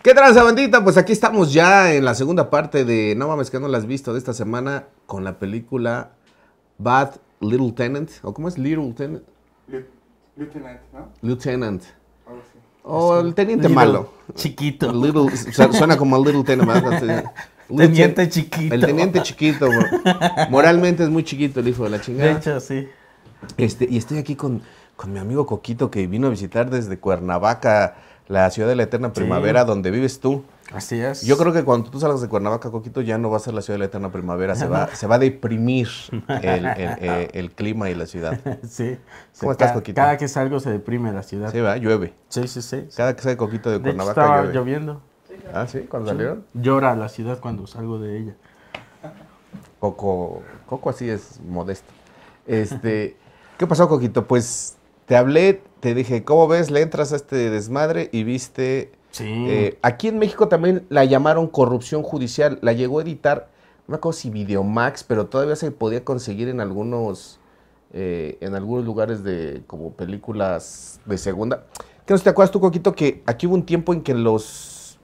¿Qué tal sabendita? Pues aquí estamos ya en la segunda parte de No mames que no la has visto de esta semana con la película Bad Little Tenant. ¿O cómo es Little Tenant? Lieutenant, ¿no? Lieutenant. O el teniente malo. Chiquito. suena como Little Teniente. Teniente chiquito. El teniente chiquito. Moralmente es muy chiquito el hijo de la chingada. De hecho, sí. Este, y estoy aquí con, mi amigo Coquito que vino a visitar desde Cuernavaca, la ciudad de la eterna primavera, donde vives tú. Así es. Yo creo que cuando tú salgas de Cuernavaca, Coquito, ya no va a ser la ciudad de la eterna primavera, se va, se va a deprimir eh, el, clima y la ciudad. Sí. ¿Cómo estás, Coquito? Cada que salgo se deprime la ciudad. Se va, llueve. Sí, sí, sí. Cada que sale Coquito de, Cuernavaca hecho, estaba lloviendo. Ah, sí, cuando salieron. Llora la ciudad cuando salgo de ella. Coco, Coco así es modesto. Este, ¿qué pasó, Coquito? Pues te hablé, te dije, ¿cómo ves? Le entras a este desmadre y viste Sí. Eh, aquí en México también la llamaron corrupción judicial. La llegó a editar, no acuerdo si Videomax, pero todavía se podía conseguir en algunos, eh, en algunos lugares de como películas de segunda. ¿Qué no te acuerdas tú, Coquito? Que aquí hubo un tiempo en que los,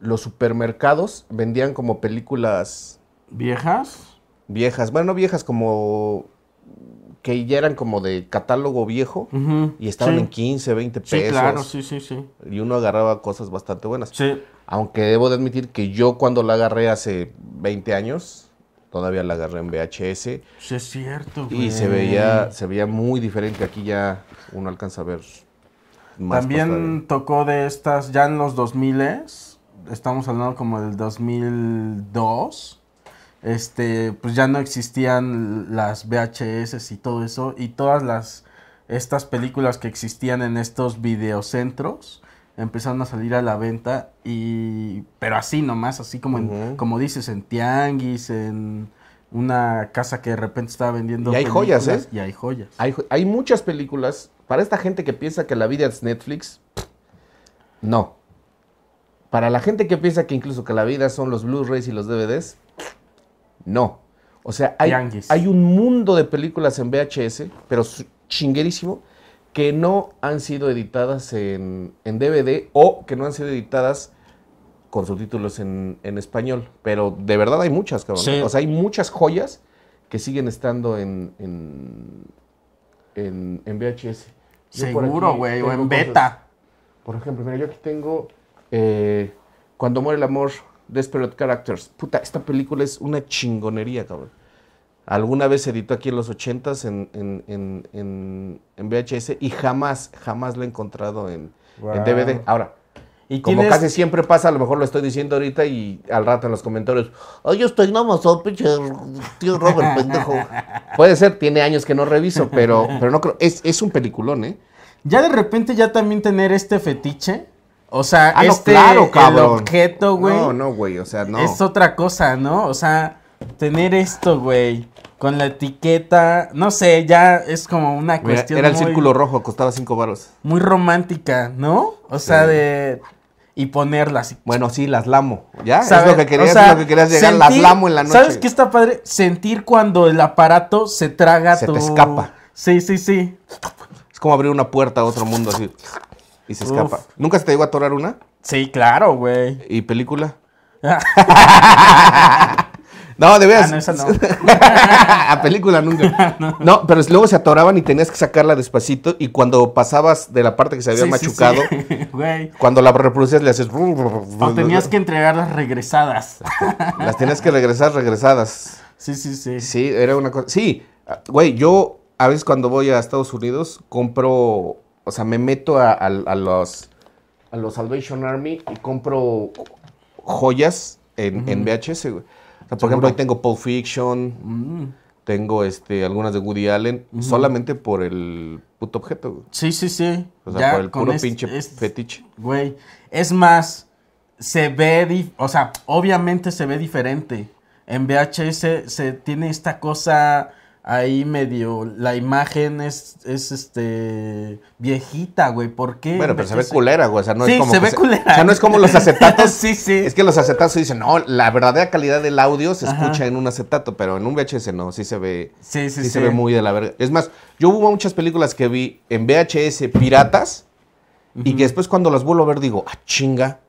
los supermercados vendían como películas. ¿Viejas? Viejas. Bueno, no viejas, como que ya eran como de catálogo viejo y estaban en 15, 20 pesos. claro, sí, sí, sí. Y uno agarraba cosas bastante buenas. Sí. Aunque debo de admitir que yo cuando la agarré hace 20 años, todavía la agarré en VHS. Sí, es cierto, Y se veía, se veía muy diferente. Aquí ya uno alcanza a ver más. También tocó de estas, ya en los 2000 estamos hablando como del 2002 este, pues ya no existían las VHS y todo eso, y todas las, estas películas que existían en estos videocentros empezaron a salir a la venta, y, pero así nomás, así como, como dices, en tianguis, en una casa que de repente estaba vendiendo. Y hay joyas, ¿eh? Y hay joyas. Hay, hay, muchas películas. Para esta gente que piensa que la vida es Netflix, no. Para la gente que piensa que incluso que la vida son los Blu-rays y los DVDs, no. O sea, hay, hay un mundo de películas en VHS, pero chinguerísimo, que no han sido editadas en, en, DVD o que no han sido editadas con subtítulos en, en español. Pero de verdad hay muchas, cabrón. ¿eh? O sea, hay muchas joyas que siguen estando en, en, en VHS. Seguro, güey, o en beta. Por ejemplo, mira, yo aquí tengo eh, Cuando muere el amor Desperate Characters. Puta, esta película es una chingonería, cabrón. Alguna vez se editó aquí en los 80 en, VHS y jamás, jamás la he encontrado en, DVD. Ahora, como casi siempre pasa, a lo mejor lo estoy diciendo ahorita y al rato en los comentarios, oye, estoy nomás, pinche tío Robert, pendejo. Puede ser, tiene años que no reviso, pero, pero no creo. Es, es un peliculón, ¿eh? Ya de repente, ya también tener este fetiche o sea, ah, este, el objeto, güey. No, no, güey, o sea, no. Es otra cosa, ¿no? O sea, tener esto, güey, con la etiqueta, no sé, ya es como una cuestión Era el círculo rojo, costaba cinco varos. Muy romántica, ¿no? O sea, de... Y ponerlas. Bueno, sí, las lamo. ¿Ya? Es lo que querías, lo que querías llegar, las lamo en la noche. ¿Sabes qué está padre? Sentir cuando el aparato se traga se Se te escapa. Sí, sí, sí. Es como abrir una puerta a otro mundo así y se escapa. ¿Nunca se te llegó a atorar una? Sí, claro, güey. ¿Y película? no, de veras. Ah, no, esa no. a película nunca. no. pero luego se atoraban y tenías que sacarla despacito. Y cuando pasabas de la parte que se había machucado, cuando la reproducías le haces. O tenías que entregarlas regresadas. Las tenías que regresar regresadas. Sí, sí, sí. Sí, era una cosa. Sí, güey, yo a veces cuando voy a Estados Unidos compro o sea, me meto a, los, los Salvation Army y compro joyas en, VHS, güey. O sea, por ejemplo, ahí tengo Pulp Fiction, mm. tengo este, algunas de Woody Allen, solamente por el puto objeto, güey. Sí, sí, sí. O sea, por el puro pinche fetiche. Güey, es más, se ve, o sea, obviamente se ve diferente. En VHS se tiene esta cosa ahí medio la imagen es, es este viejita, güey. ¿Por qué? Bueno, pero se ve culera, güey. O sea, no es como se ve culera. O sea, no es como los acetatos. sí, sí. Es que los acetatos dicen, no, la verdadera calidad del audio se escucha en un acetato, pero en un VHS no, sí se ve. Sí, sí, sí. se ve muy de la verga. Es más, yo hubo muchas películas que vi en VHS piratas y que después cuando las vuelvo a ver digo, ah, chinga.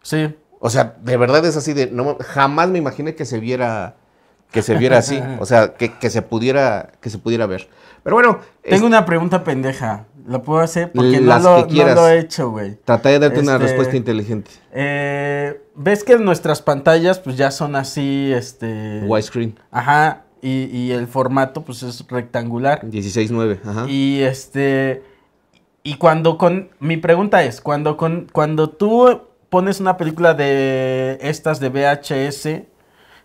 Sí. O sea, de verdad es así de, jamás me imaginé que se viera que se viera así, o sea, que, se pudiera que se pudiera ver. Pero bueno, tengo una pregunta pendeja. ¿La puedo hacer? Porque Las no, lo, no he hecho, güey. Traté de darte una este, respuesta inteligente. Eh, ¿Ves que nuestras pantallas pues ya son así, este... Widescreen. Ajá, y, y el formato pues es rectangular. 16-9, ajá. Y este... Y cuando con... Mi pregunta es, cuando, con... cuando tú pones una película de estas de VHS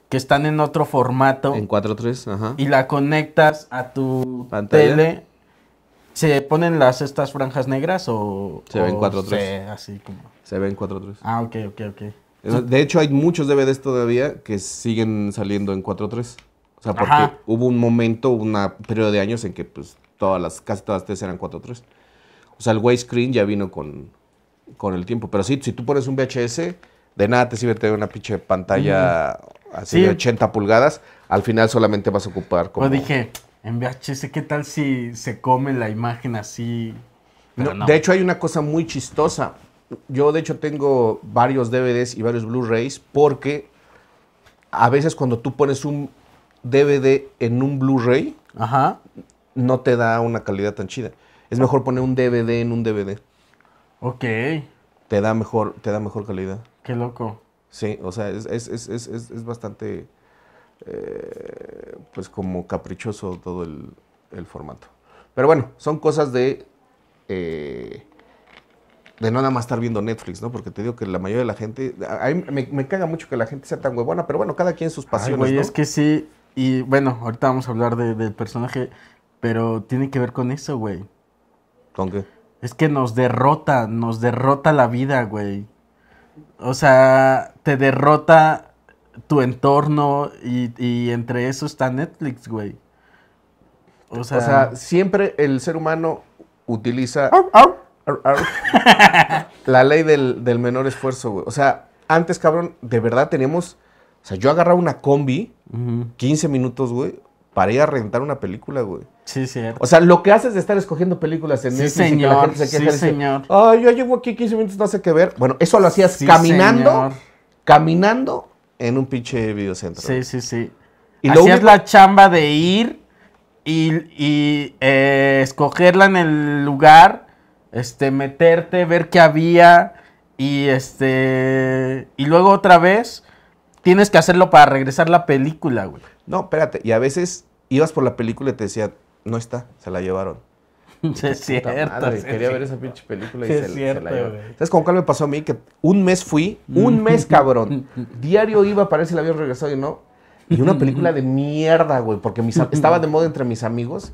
que están en otro formato. En 4.3, ajá. Y la conectas a tu tele. ¿Se ponen las estas franjas negras o...? Se ven 4.3. así como... Se ven 4.3. Ah, ok, ok, ok. De hecho, hay muchos DVDs todavía que siguen saliendo en 4.3. O sea, porque hubo un momento, un periodo de años en que pues todas las, casi todas las tres eran 4.3. O sea, el widescreen ya vino con, con el tiempo. Pero sí, si tú pones un VHS, de nada te sirve una pinche pantalla así de 80 pulgadas, al final solamente vas a ocupar pues como... dije, en VHS, ¿qué tal si se come la imagen así? De hecho, hay una cosa muy chistosa. Yo, de hecho, tengo varios DVDs y varios Blu-rays porque a veces cuando tú pones un DVD en un Blu-ray, no te da una calidad tan chida. Es mejor poner un DVD en un DVD. Ok. Te da mejor, te da mejor calidad. Qué loco. Sí, o sea, es, bastante, eh, pues como caprichoso todo el, formato. Pero bueno, son cosas de, eh, de no nada más estar viendo Netflix, ¿no? Porque te digo que la mayoría de la gente, a me, caga mucho que la gente sea tan huevona, pero bueno, cada quien sus pasiones, Ay, güey, es que sí, y bueno, ahorita vamos a hablar del personaje, pero tiene que ver con eso, güey. ¿Con qué? Es que nos derrota, nos derrota la vida, güey. O sea, te derrota tu entorno y, entre eso está Netflix, güey. O sea, siempre el ser humano utiliza la ley del, menor esfuerzo, güey. O sea, antes, cabrón, de verdad teníamos... O sea, yo agarraba una combi, 15 minutos, güey, para ir a rentar una película, güey. Sí, cierto. O sea, lo que haces de estar escogiendo películas en sí, señor, Sí, señor. Ay, yo llevo aquí 15 minutos, no sé qué ver. Bueno, eso lo hacías caminando caminando en un pinche videocentro. Sí, sí, sí. Y luego es la chamba de ir y, eh, escogerla en el lugar, este, meterte, ver qué había y este y luego otra vez tienes que hacerlo para regresar la película, güey. No, espérate, y a veces ibas por la película y te decía, no está, se la llevaron. es cierto. quería ver esa pinche película y es cierto, ¿Sabes con cuál me pasó a mí? Que un mes fui, un mes cabrón. Diario iba, parece si la había regresado y no. Y una película de mierda, güey, porque estaba de moda entre mis amigos.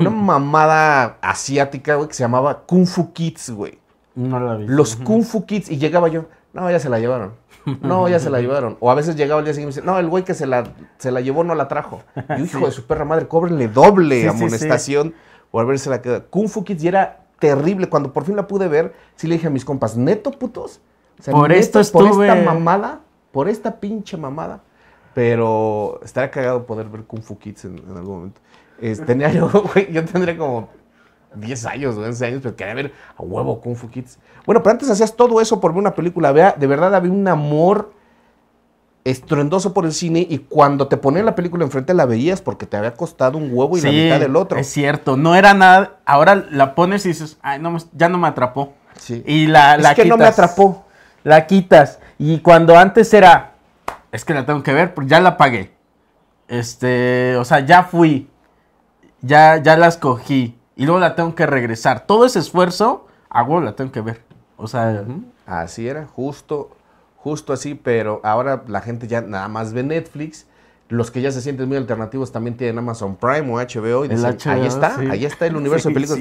Una mamada asiática, güey, que se llamaba Kung Fu Kids, güey. No la vi. Los Kung Fu Kids. Y llegaba yo, no, ya se la llevaron. No, ya se la llevaron. O a veces llegaba el día siguiente y me decía, no, el güey que se la, se la llevó no la trajo. Y yo, hijo de su perra madre, cóbrenle doble amonestación o verse la queda. Kung Fu Kids ya era terrible. Cuando por fin la pude ver, sí le dije a mis compas, neto putos. por esto Por esta mamada, por esta pinche mamada. Pero estaría cagado poder ver Kung Fu Kids en, algún momento. tenía yo, güey, yo tendría como 10 años, 11 años, pero quería ver a huevo Kung Fu Kids. Bueno, pero antes hacías todo eso por ver una película. Vea, de verdad había un amor estruendoso por el cine y cuando te ponían la película enfrente la veías porque te había costado un huevo y la mitad del otro. Es cierto, no era nada. Ahora la pones y dices, ay, no, pues, ya no me atrapó. Sí. Y la, es que no me atrapó. La quitas. Y cuando antes era, es que la tengo que ver, pues ya la pagué. Este, o sea, ya fui. Ya, ya la escogí. Y luego la tengo que regresar. Todo ese esfuerzo, a huevo la tengo que ver. O sea. Así era, justo justo así, pero ahora la gente ya nada más ve Netflix. Los que ya se sienten muy alternativos también tienen Amazon Prime o HBO y dicen, ahí está, ahí está el universo de películas.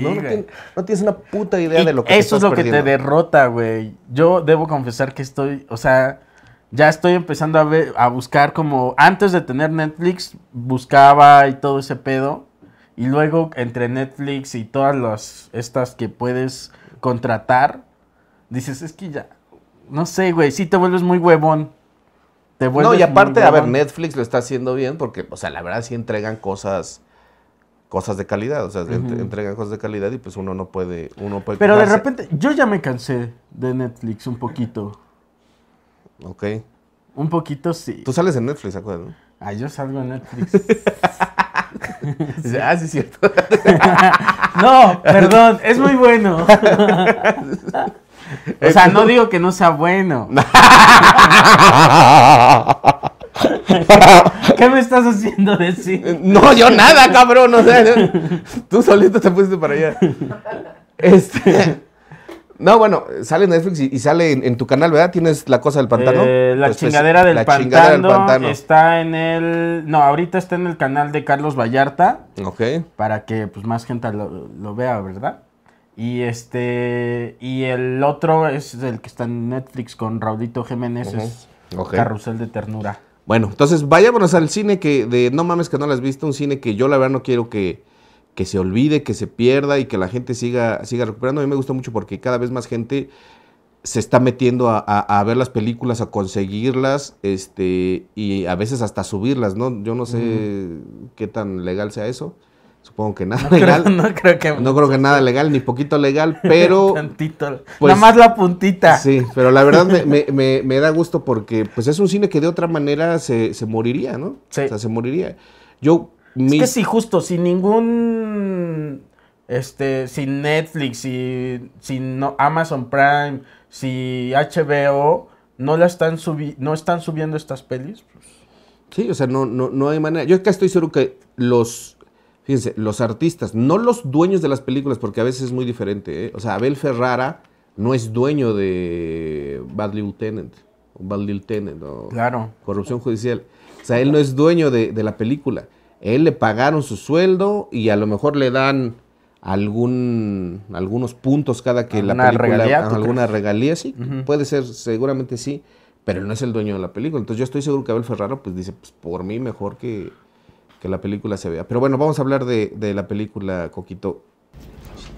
no, tienes, una puta idea de lo que Eso te Eso es lo que te derrota, güey. Yo debo confesar que estoy, o sea, ya estoy empezando a, a buscar como, antes de tener Netflix, buscaba y todo ese pedo. Y luego entre Netflix y todas las, estas que puedes contratar, dices, es que ya, no sé, güey, sí te vuelves muy huevón. Te vuelves no, y aparte, a ver, Netflix lo está haciendo bien porque, o sea, la verdad sí entregan cosas cosas de calidad, o sea, entregan cosas de calidad y pues uno no puede, uno Pero de repente, yo ya me cansé de Netflix un poquito. Ok. Un poquito sí. Tú sales en Netflix, acuerdas? Ah, yo salgo en Netflix. Ah, sí es cierto. no, perdón, es muy bueno. O sea, no digo que no sea bueno. ¿Qué me estás haciendo decir? No, yo nada, cabrón. tú solito te pusiste para allá. Este. No, bueno, sale en Netflix y, sale en, tu canal, ¿verdad? Tienes la cosa del pantano. Eh, pues, la, chingadera, del pantano Está en el. No, ahorita está en el canal de Carlos Vallarta. Ok. Para que pues, más gente lo vea, ¿verdad? Y este. Y el otro es el que está en Netflix con Raudito Jiménez. es Carrusel de Ternura. Bueno, entonces vayámonos al cine que de no mames que no lo has visto, un cine que yo la verdad no quiero que, que se olvide, que se pierda y que la gente siga, siga recuperando. A mí me gusta mucho porque cada vez más gente se está metiendo a, ver las películas, a conseguirlas, este, y a veces hasta subirlas, ¿no? Yo no sé qué tan legal sea eso. Supongo que nada legal. no creo que. No creo que nada legal, ni poquito legal, pero. Tantito. Pues nada más la puntita. Sí, pero la verdad me, da gusto porque pues es un cine que de otra manera se, moriría, ¿no? Sí. O sea, se moriría. Yo. Es que sí, justo, sin ningún. Este, sin Netflix, sin, sin Amazon Prime, si HBO, no la están subi no están subiendo estas pelis. Pues. Sí, o sea, no, no, no hay manera. Yo acá estoy seguro que los fíjense, los artistas, no los dueños de las películas, porque a veces es muy diferente. ¿eh? O sea, Abel Ferrara no es dueño de Bad Lieutenant, o Bad Lieutenant, o claro. Corrupción Judicial. O sea, él no es dueño de, la película. Él le pagaron su sueldo y a lo mejor le dan algún algunos puntos cada que la película regalía, alguna regalía sí puede ser seguramente sí pero no es el dueño de la película entonces yo estoy seguro que Abel Ferrara, pues dice pues por mí mejor que que la película se vea. Pero bueno, vamos a hablar de, de la película, Coquito.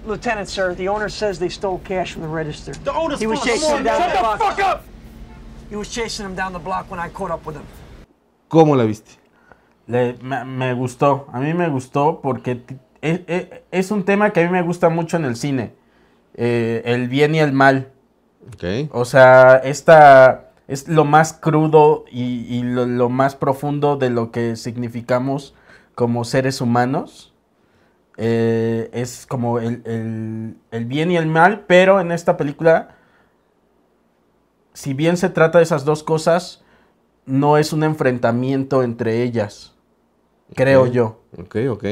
Lieutenant, sir, the owner says they stole cash from the register. The owner's he was chasing him down the block. Fuck up! He was chasing him down the block when I caught up with him. ¿Cómo la viste? Le, me, me, gustó, a mí me gustó porque es, es, e, es, un tema que a mí me gusta mucho en el cine, eh, el bien y el mal. Okay. O sea, esta es lo más crudo y, y lo, lo, más profundo de lo que significamos como seres humanos. Eh, es como el, bien y el mal, pero en esta película, si bien se trata de esas dos cosas, no es un enfrentamiento entre ellas, creo yo. Ok, ok.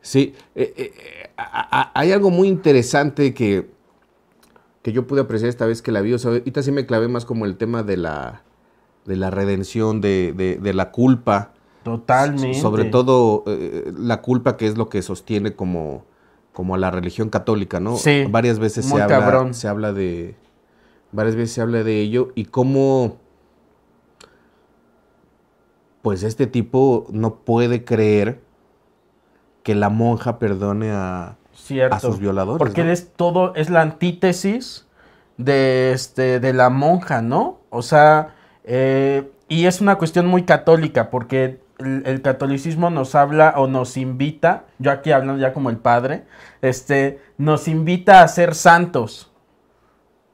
Sí, eh, eh, hay algo muy interesante que, que yo pude apreciar esta vez que la vi. O sea, ahorita sí me clavé más como el tema de la, de la redención, de, de la culpa Totalmente. Sobre todo eh, la culpa que es lo que sostiene como, como la religión católica, ¿no? Sí. Varias veces se habla, se habla, de. Varias veces se habla de ello y cómo. Pues este tipo no puede creer que la monja perdone a, sus violadores. Porque él es todo, es la antítesis de, este, de la monja, ¿no? O sea, eh, y es una cuestión muy católica, porque el, catolicismo nos habla o nos invita, yo aquí hablando ya como el padre, este, nos invita a ser santos,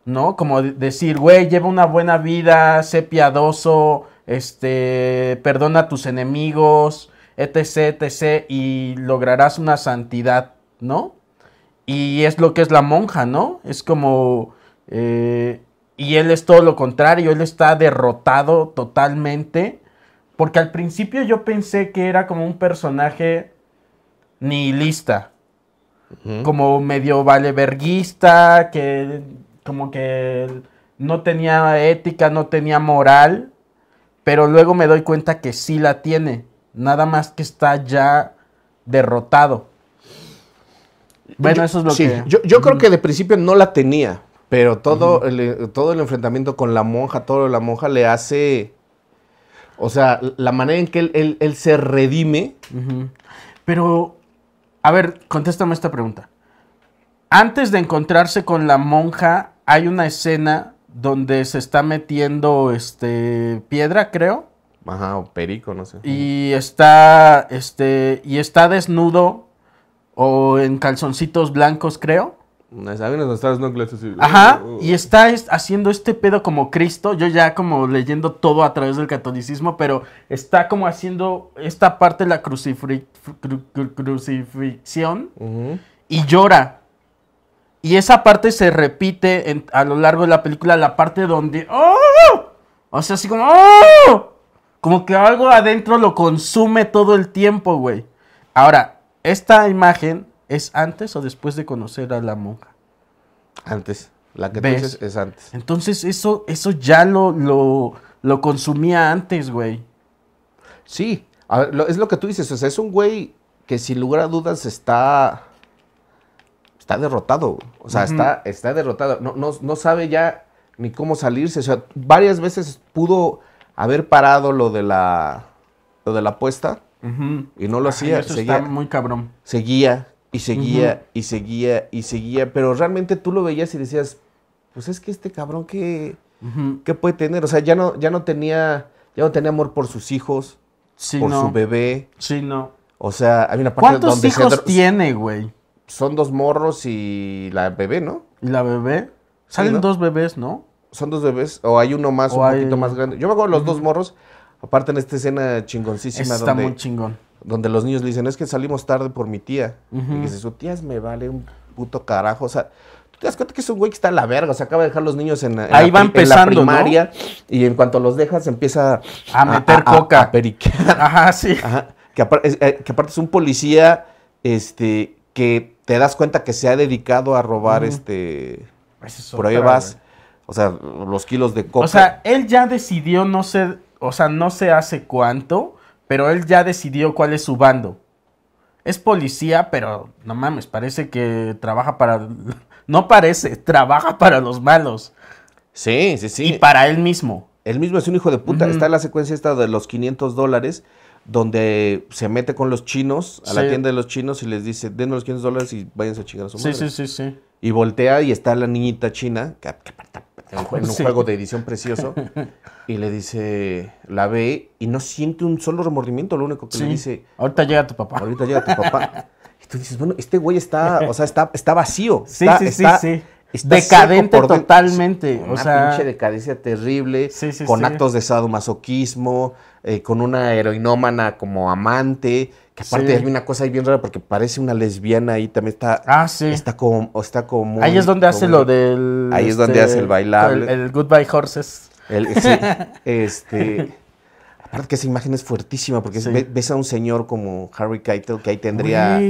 ¿no? Como decir, güey, lleva una buena vida, sé piadoso, este, perdona a tus enemigos, etc, etc, y lograrás una santidad, ¿no? Y es lo que es la monja, ¿no? Es como... Eh, y él es todo lo contrario, él está derrotado totalmente porque al principio yo pensé que era como un personaje nihilista. Como medio valeverguista, que como que no tenía ética, no tenía moral. Pero luego me doy cuenta que sí la tiene. Nada más que está ya derrotado. Bueno, eso es lo que. Yo, creo que de principio no la tenía. Pero todo, todo el enfrentamiento con la monja, todo lo de la monja le hace o sea, la manera en que él, se redime. Pero, a ver, contéstame esta pregunta. Antes de encontrarse con la monja, hay una escena donde se está metiendo este piedra, creo. Ajá, o perico, no sé. Y está este y está desnudo o en calzoncitos blancos, creo. Ajá, uh. y está haciendo este pedo como Cristo, yo ya como leyendo todo a través del catolicismo, pero está como haciendo esta parte de la crucifixión y llora. Y esa parte se repite a lo largo de la película, la parte donde... ¡Oh! O sea, así como... ¡oh! Como que algo adentro lo consume todo el tiempo, güey. Ahora, esta imagen ¿Es antes o después de conocer a la monja? Antes. La que tú dices es antes. Entonces, eso, eso ya lo, lo, consumía antes, güey. Sí, es lo que tú dices. O sea, es un güey que sin lugar a dudas está. Está derrotado. O sea, está, está derrotado. No, sabe ya ni cómo salirse. O sea, varias veces pudo haber parado lo de la. lo de la apuesta. Y no lo hacía. seguía, muy cabrón. Seguía y seguía, y seguía, y seguía. Pero realmente tú lo veías y decías, pues es que este cabrón, que puede tener? O sea, ya no, ya no tenía, ya no tenía amor por sus hijos, sí, por su bebé. Sí, no. O sea, hay una parte ¿Cuántos donde hijos tiene, güey? Son dos morros y la bebé, ¿no? ¿Y la bebé? Salen dos bebés, ¿no? Son dos bebés, o hay uno más, o un poquito más grande. Yo me acuerdo de los dos morros, aparte en esta escena chingoncísima. Está muy chingón donde los niños le dicen, es que salimos tarde por mi tía. Y dice, su tía me vale un puto carajo. O sea, tú te das cuenta que es un güey que está a la verga, o sea, acaba de dejar los niños en, Ahí la, va primaria y en cuanto los dejas empieza a, meter coca. Ajá, sí. Eh, que, aparte, es un policía este, que te das cuenta que se ha dedicado a robar este pruebas, vas o sea, los kilos de coca. O sea, él ya decidió no sé, o sea, no se hace cuánto pero él ya decidió cuál es su bando. Es policía, pero no mames, parece que trabaja para... No parece, trabaja para los malos. Sí, sí, sí. Y para él mismo. Él mismo es un hijo de puta. Está la secuencia esta de los 500 dólares, donde se mete con los chinos, a la tienda de los chinos, y les dice, denme los 500 dólares y váyanse a chingar su madre. Sí, sí, sí, sí. Y voltea y está la niñita china, que, en, un juego de edición precioso, y le dice, la ve y no siente un solo remordimiento, lo único que le dice... Ahorita llega tu papá. Ahorita llega tu papá. y tú dices, bueno, este güey está, o sea, está, vacío. Sí, sí, sí, Decadente totalmente. una pinche decadencia terrible, con actos de sadomasoquismo, eh, con una heroinómana como amante aparte hay una cosa ahí bien rara porque parece una lesbiana ahí también está. Ah, sí. Está como. Está como ahí es donde hace lo del. Ahí es donde hace el este, bailable. El, Goodbye Horses. este. Aparte que esa imagen es fuertísima porque ves a un señor como Harry Keitel que ahí tendría.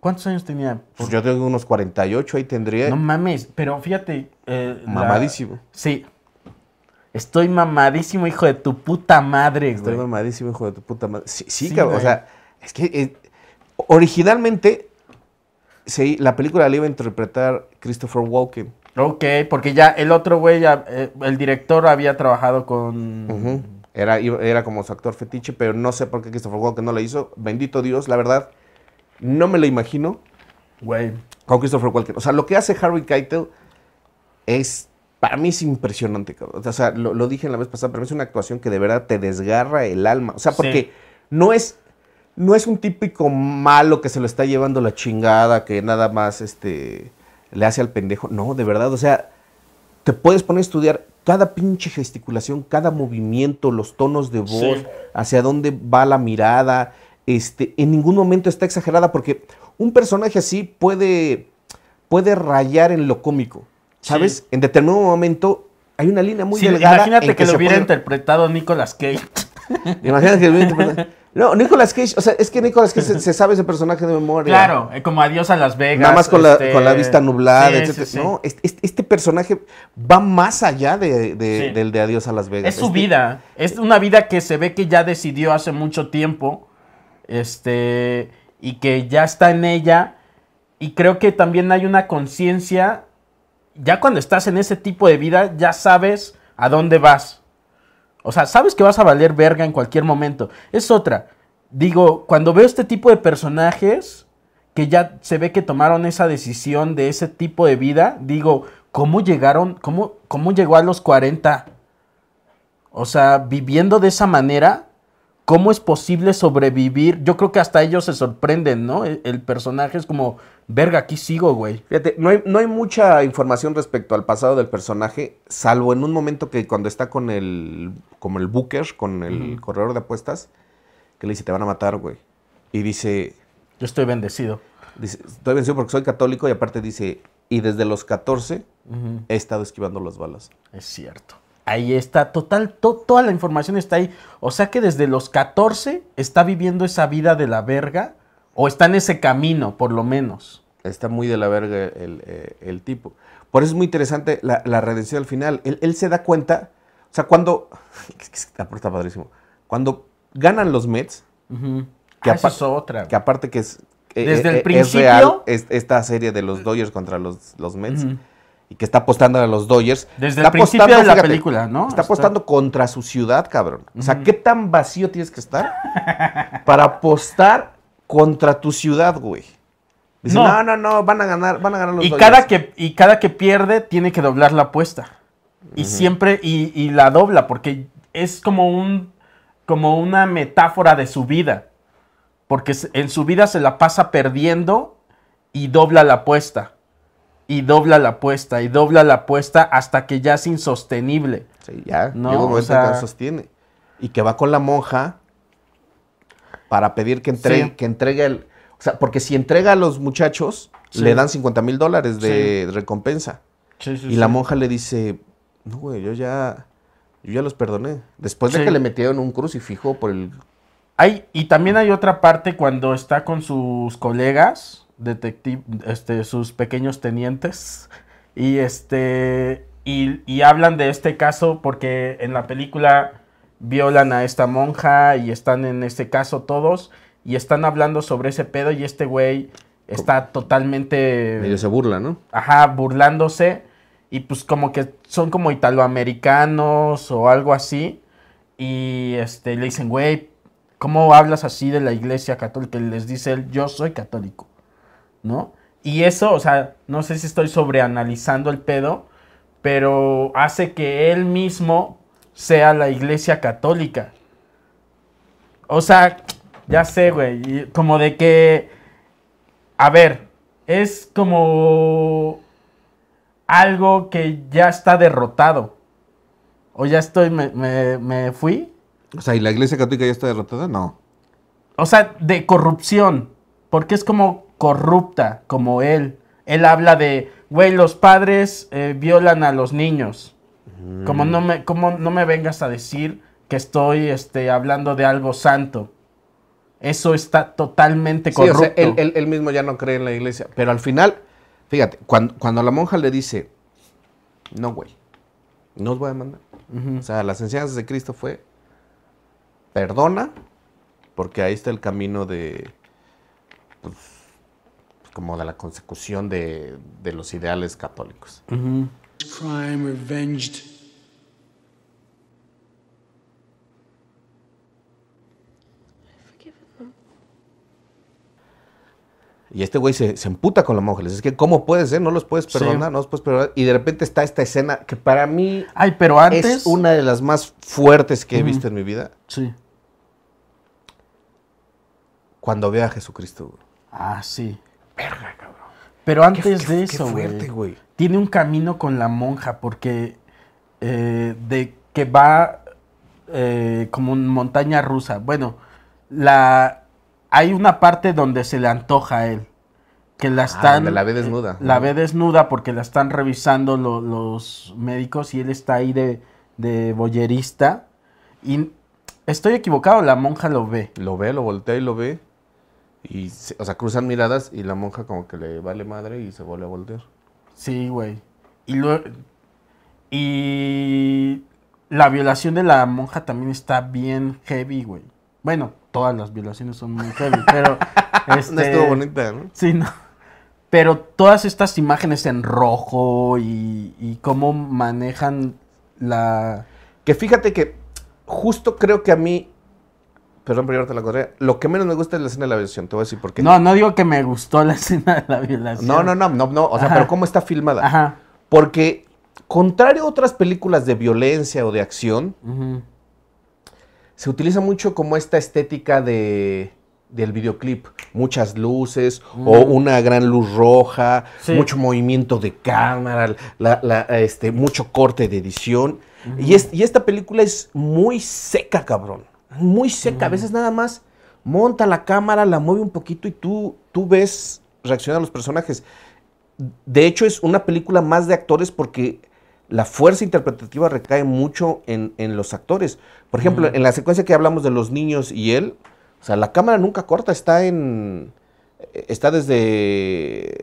¿Cuántos años tenía? Pues yo tengo unos 48, ahí tendría. No mames, pero fíjate. Eh, mamadísimo. sí. Estoy mamadísimo, hijo de tu puta madre, Estoy mamadísimo, hijo de tu puta madre. Sí, cabrón. O sea es que eh, originalmente la película la iba a interpretar Christopher Walken. Ok, porque ya el otro güey, eh, el director había trabajado con... era, era como su actor fetiche, pero no sé por qué Christopher Walken no la hizo. Bendito Dios, la verdad, no me lo imagino. Güey. Con Christopher Walken. O sea, lo que hace Harry Keitel es para mí es impresionante, O sea, lo, dije en la vez pasada, pero es una actuación que de verdad te desgarra el alma. O sea, porque no es no es un típico malo que se lo está llevando la chingada, que nada más este, le hace al pendejo. No, de verdad, o sea, te puedes poner a estudiar cada pinche gesticulación, cada movimiento, los tonos de voz, hacia dónde va la mirada. Este, en ningún momento está exagerada porque un personaje así puede, puede rayar en lo cómico. ¿Sabes? En determinado momento hay una línea muy sí, Imagínate que, lo hubiera interpretado Nicolas Cage. Imagínate que lo hubiera interpretado. No, Nicolás Cage, o sea, es que Nicolás Cage se, sabe ese personaje de memoria. Claro, eh, como adiós a Las Vegas. Nada más con, la, este vista nublada, No, este, personaje va más allá de, del de adiós a Las Vegas. Es su este vida, es una vida que se ve que ya decidió hace mucho tiempo, este, y que ya está en ella, y creo que también hay una conciencia, ya cuando estás en ese tipo de vida, ya sabes a dónde vas o sea, sabes que vas a valer verga en cualquier momento. Es otra. Digo, cuando veo este tipo de personajes que ya se ve que tomaron esa decisión de ese tipo de vida, digo, ¿cómo llegaron? ¿Cómo, cómo llegó a los 40? O sea, viviendo de esa manera, ¿Cómo es posible sobrevivir? Yo creo que hasta ellos se sorprenden, ¿no? E, el, personaje es como, verga, aquí sigo, güey. Fíjate, no hay, no hay, mucha información respecto al pasado del personaje, salvo en un momento que cuando está con el, como el Booker, con el corredor de apuestas, que le dice, te van a matar, güey. Y dice... Yo estoy bendecido. Dice, estoy bendecido porque soy católico y aparte dice, y desde los 14 he estado esquivando las balas. Es cierto ahí está, total, toda la información está ahí. O sea que desde los 14 está viviendo esa vida de la verga, o está en ese camino, por lo menos. Está muy de la verga el, eh, tipo. Por eso es muy interesante la, redención al final. Él, se da cuenta, o sea, cuando, está padrísimo, cuando ganan los Mets, que, ah, aparte, otra. que aparte que es... Eh, desde eh, el principio... esta serie de los Dodgers contra los, Mets y que está apostando a los Dodgers. Desde está el principio de la película, ¿no? Está apostando contra su ciudad, cabrón. O sea, ¿qué tan vacío tienes que estar para apostar contra tu ciudad, güey? no. no, no, van a ganar, van a ganar los y Cada que, y cada que pierde, tiene que doblar la apuesta. Y siempre, y, la dobla, porque es como un como una metáfora de su vida. Porque en su vida se la pasa perdiendo y dobla la apuesta y dobla la apuesta y dobla la apuesta hasta que ya es insostenible. Sí, ya. No, un momento sostiene. Y que va con la monja para pedir que entregue, que entregue el. O sea, porque si entrega a los muchachos, le dan 50 mil dólares de recompensa. y la monja le dice: No, güey, yo ya. Yo ya los perdoné. Después de que le metieron un crucifijo por el. Hay, y también hay otra parte cuando está con sus colegas detective, este, sus pequeños tenientes. Y este. Y, hablan de este caso porque en la película violan a esta monja y están en este caso todos. Y están hablando sobre ese pedo. Y este güey está totalmente. Medio se burla, ¿no? Ajá, burlándose. Y pues como que son como italoamericanos o algo así. Y este, le dicen, güey, ¿cómo hablas así de la iglesia católica? Y les dice él, yo soy católico. ¿no? Y eso, o sea, no sé si estoy sobreanalizando el pedo, pero hace que él mismo sea la iglesia católica. O sea, ya sé, güey, como de que, a ver, es como algo que ya está derrotado. O ya estoy, me, me fui. O sea, ¿y la iglesia católica ya está derrotada? No. O sea, de corrupción. Porque es como corrupta como él. Él habla de, güey, los padres eh, violan a los niños. Mm. Como, no me, no me vengas a decir que estoy este, hablando de algo santo. Eso está totalmente corrupto. él, mismo ya no cree en la iglesia. Pero al final, fíjate, cuando, la monja le dice, no, güey, no os voy a mandar. O sea, las enseñanzas de Cristo fue, perdona, porque ahí está el camino de, pues, como de la consecución de, los ideales católicos. Crime Y este güey se, emputa con los monjes. Es que, ¿cómo puede ser? Eh? No los puedes perdonar, no los puedes perdonar. Y de repente está esta escena que para mí Ay, pero antes... es una de las más fuertes que he visto en mi vida. Sí. Cuando ve a Jesucristo. Ah, sí. Pero antes de eso, tiene un camino con la monja porque eh, de que va eh, como en montaña rusa. Bueno, la hay una parte donde se le antoja a él que la ah, están la ve eh, desnuda. La ve desnuda porque la están revisando los médicos y él está ahí de de boyerista y estoy equivocado, la monja lo ve. Lo ve, lo voltea y lo ve. Y, se, o sea, cruzan miradas y la monja como que le vale madre y se vuelve a voltear. Sí, güey. Y luego... Y la violación de la monja también está bien heavy, güey. Bueno, todas las violaciones son muy heavy, pero... no este, estuvo bonita, ¿no? Sí, no. Pero todas estas imágenes en rojo y, y cómo manejan la... Que fíjate que justo creo que a mí Perdón por llevarte la contraria. Lo que menos me gusta es la escena de la violación. Te voy a decir por qué. No, no digo que me gustó la escena de la violación. No, no, no, no, O sea, pero cómo está filmada. Ajá. Porque, contrario a otras películas de violencia o de acción, se utiliza mucho como esta estética de del videoclip. Muchas luces o una gran luz roja, mucho movimiento de cámara, este, mucho corte de edición. y, esta película es muy seca, cabrón muy seca. A mm. veces nada más monta la cámara, la mueve un poquito y tú, tú ves a los personajes. De hecho, es una película más de actores porque la fuerza interpretativa recae mucho en, los actores. Por ejemplo, mm. en la secuencia que hablamos de los niños y él, o sea, la cámara nunca corta, está en. Eh, está desde.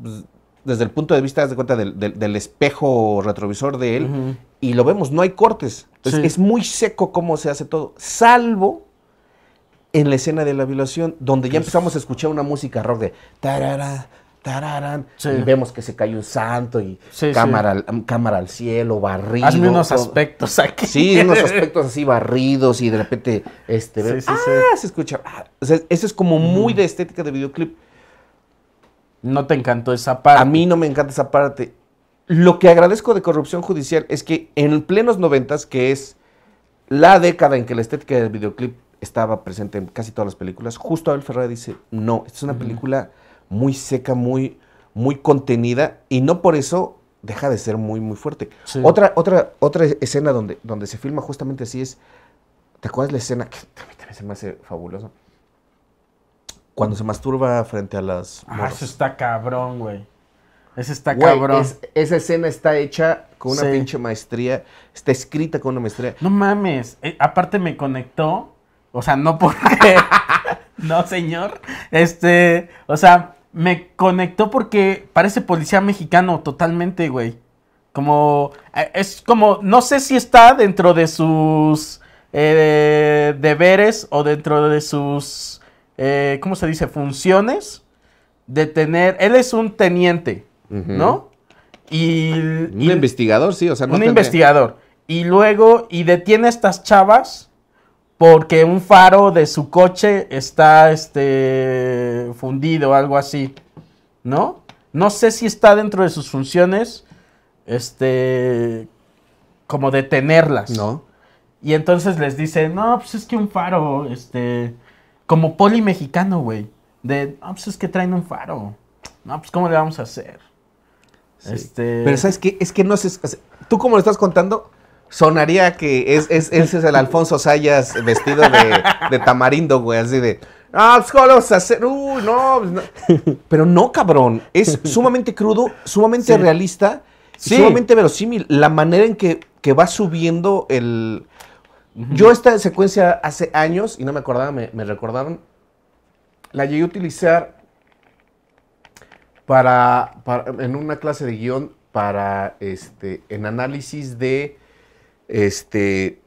Pues, desde el punto de vista, de cuenta, del, espejo retrovisor de él y lo vemos, no hay cortes. Entonces, Es muy seco cómo se hace todo, salvo en la escena de la violación, donde ya empezamos a escuchar una música rock de tarara, tararán, y vemos que se cae un santo y cámara, al cielo, barrido. Hazme unos aspectos aquí. Sí, unos aspectos así barridos y de repente este, ah, se escucha. Ah, eso es como muy de estética de videoclip no te encantó esa parte. A mí no me encanta esa parte. Lo que agradezco de corrupción judicial es que en plenos noventas, que es la década en que la estética del videoclip estaba presente en casi todas las películas, justo Abel Ferrara dice, no, es una película muy seca, muy, muy contenida, y no por eso deja de ser muy, muy fuerte. Otra, otra, otra escena donde, donde se filma justamente así es, ¿te acuerdas la escena? Que también, se me hace fabulosa? cuando se masturba frente a las. Ah, eso está cabrón, güey. Ese está cabrón. esa escena está hecha con una pinche maestría. Está escrita con una maestría. No mames. Eh, aparte me conectó. O sea, no porque. no, señor. Este. O sea, me conectó porque parece policía mexicano totalmente, güey. Como. Eh, es como. No sé si está dentro de sus. Eh, deberes o dentro de sus eh, ¿cómo se dice? Funciones de tener, él es un teniente, ¿no? Y... Un investigador, sí, o sea, Un investigador. Y luego, y detiene a estas chavas porque un faro de su coche está, este, fundido, algo así, ¿no? No sé si está dentro de sus funciones, este, como detenerlas. No. Y entonces les dice, no, pues es que un faro, este, como poli mexicano, güey. De, ah, pues es que traen un faro. No, pues ¿cómo le vamos a hacer? Este... Pero ¿sabes que Es que no es. tú como lo estás contando, sonaría que es, ese es el Alfonso Sayas vestido de, de tamarindo, güey, así de... Ah, pues ¿cómo lo vamos a hacer? Uy, no, pues, Pero no, cabrón. Es sumamente crudo, sumamente realista, sumamente verosímil. La manera en que va subiendo el yo esta secuencia hace años, y no me acordaba, me, recordaron, la llegué a utilizar para, en una clase de guión para, este, en análisis de, este,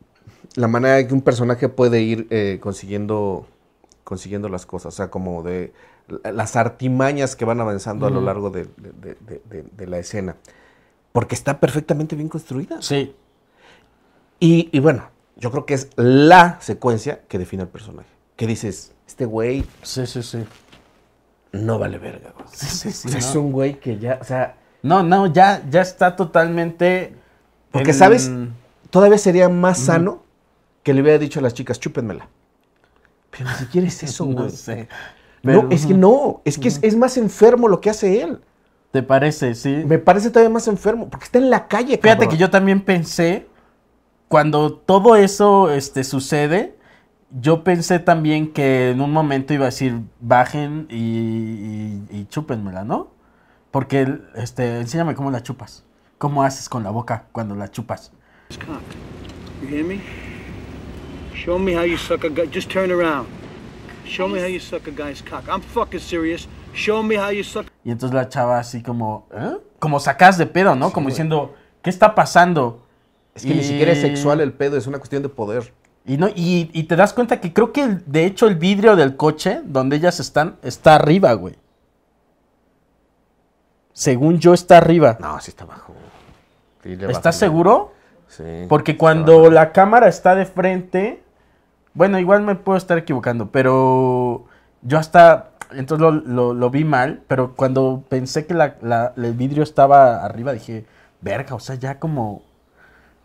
la manera en que un personaje puede ir eh, consiguiendo, consiguiendo las cosas, o sea, como de las artimañas que van avanzando a lo largo de, la escena. Porque está perfectamente bien construida. Sí. y bueno, yo creo que es la secuencia que define al personaje. Que dices, este güey. Sí, sí, sí. No vale verga, Sí, sí, sí. Es un güey que ya, o sea. No, no, ya, ya está totalmente. Porque, ¿sabes? Todavía sería más sano que le hubiera dicho a las chicas, chúpenmela. Pero si quieres eso, güey. no sé. es que no. Es que es, más enfermo lo que hace él. ¿Te parece? Sí. Me parece todavía más enfermo, porque está en la calle. Fíjate que yo también pensé cuando todo eso este, sucede, yo pensé también que en un momento iba a decir, bajen y, y, chúpenmela, ¿no? Porque, este, enséñame cómo la chupas. ¿Cómo haces con la boca cuando la chupas? Y entonces la chava así como, ¿eh? Como sacas de pedo, ¿no? Como diciendo, ¿qué está pasando? Es que ni siquiera es sexual el pedo, es una cuestión de poder. Y, no, y, te das cuenta que creo que de hecho el vidrio del coche donde ellas están está arriba, güey. Según yo está arriba. No, sí está abajo. ¿Estás seguro? Sí. Porque cuando la cámara está de frente, bueno, igual me puedo estar equivocando, pero yo hasta entonces lo, vi mal, pero cuando pensé que el vidrio estaba arriba dije, verga, o sea, ya como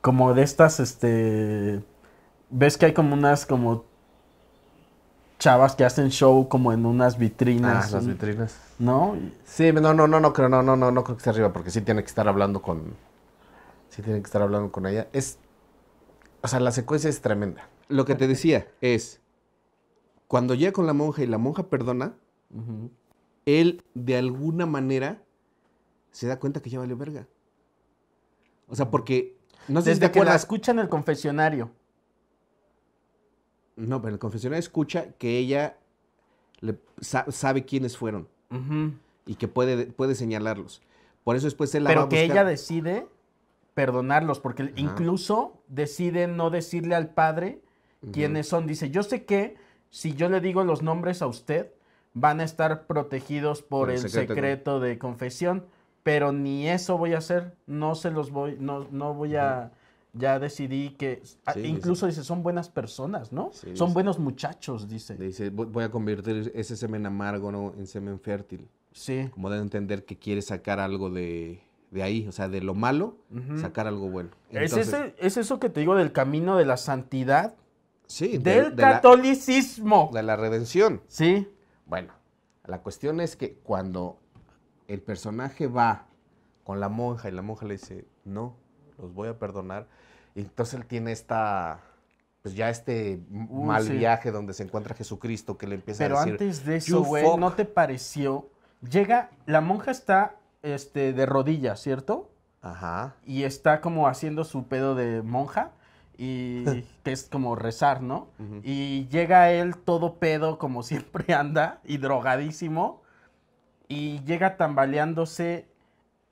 como de estas, este, ves que hay como unas como chavas que hacen show como en unas vitrinas. Ah, las vitrinas. ¿No? Sí, no, no, no, no creo, no, no, no, no creo que esté arriba, porque sí tiene que estar hablando con. Sí tiene que estar hablando con ella. Es. O sea, la secuencia es tremenda. Lo que te decía es. Cuando llega con la monja y la monja perdona, él de alguna manera se da cuenta que ya valió verga. O sea, porque desde que la escucha en el confesionario. No, pero el confesionario escucha que ella sabe quiénes fueron. Y que puede, puede señalarlos. Por eso después él la Pero que ella decide perdonarlos, porque incluso decide no decirle al padre quiénes son. Dice, yo sé que si yo le digo los nombres a usted, van a estar protegidos por, el, secreto de confesión pero ni eso voy a hacer, no se los voy, no, no voy a, ya decidí que, ah, incluso dice, son buenas personas, ¿no? son buenos muchachos, dice. Dice, voy a convertir ese semen amargo en semen fértil. Sí. Como de entender que quiere sacar algo de, ahí, o sea, de lo malo, sacar algo bueno. ¿Es, eso que te digo del camino de la santidad. Sí, del catolicismo. de la redención. Sí. Bueno, la cuestión es que cuando el personaje va con la monja y la monja le dice, no, los voy a perdonar. Y entonces él tiene esta, pues ya este uh, mal viaje donde se encuentra Jesucristo que le empieza a decir. Pero antes de eso, güey, ¿no te pareció? Llega, la monja está este, de rodillas, ¿cierto? Ajá. Y está como haciendo su pedo de monja y que es como rezar, ¿no? Y llega él todo pedo como siempre anda y drogadísimo y llega tambaleándose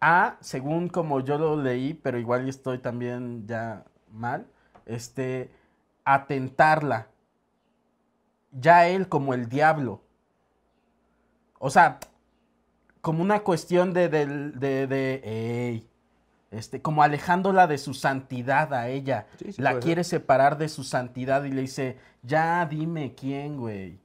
a, según como yo lo leí, pero igual estoy también ya mal, este, atentarla. Ya él como el diablo. O sea, como una cuestión de, este, como alejándola de su santidad a ella. la quiere separar de su santidad y le dice, ya dime quién, güey.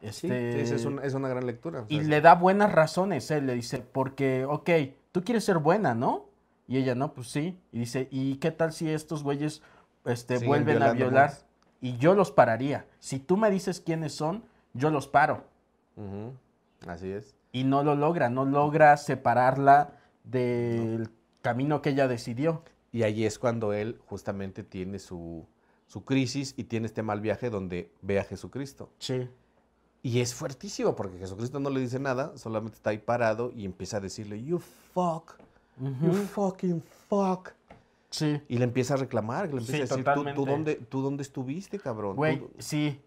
Este, es, una gran lectura. y le da buenas razones, él eh, le dice, porque, ok, tú quieres ser buena, ¿no? Y ella, no, pues sí. Y dice, ¿y qué tal si estos güeyes este, vuelven a violar? Y yo los pararía. Si tú me dices quiénes son, yo los paro. Así es. Y no lo logra, no logra separarla del camino que ella decidió. Y ahí es cuando él justamente tiene su, su crisis y tiene este mal viaje donde ve a Jesucristo. Sí. Y es fuertísimo porque Jesucristo no le dice nada, solamente está ahí parado y empieza a decirle, you fuck, you fucking fuck. Sí. Y le empieza a reclamar, le empieza a decir, ¿Tú, dónde, ¿tú dónde estuviste, cabrón? Güey, sí.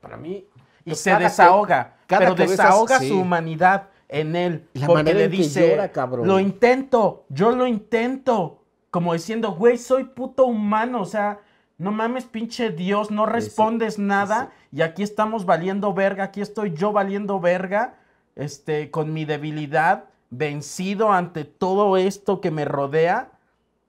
para mí... Y pues, se desahoga, pero desahoga su humanidad en él. porque le dice, lo intento, yo lo intento. Como diciendo, güey, soy puto humano, o sea... No mames, pinche Dios, no respondes nada y aquí estamos valiendo verga, aquí estoy yo valiendo verga, este, con mi debilidad, vencido ante todo esto que me rodea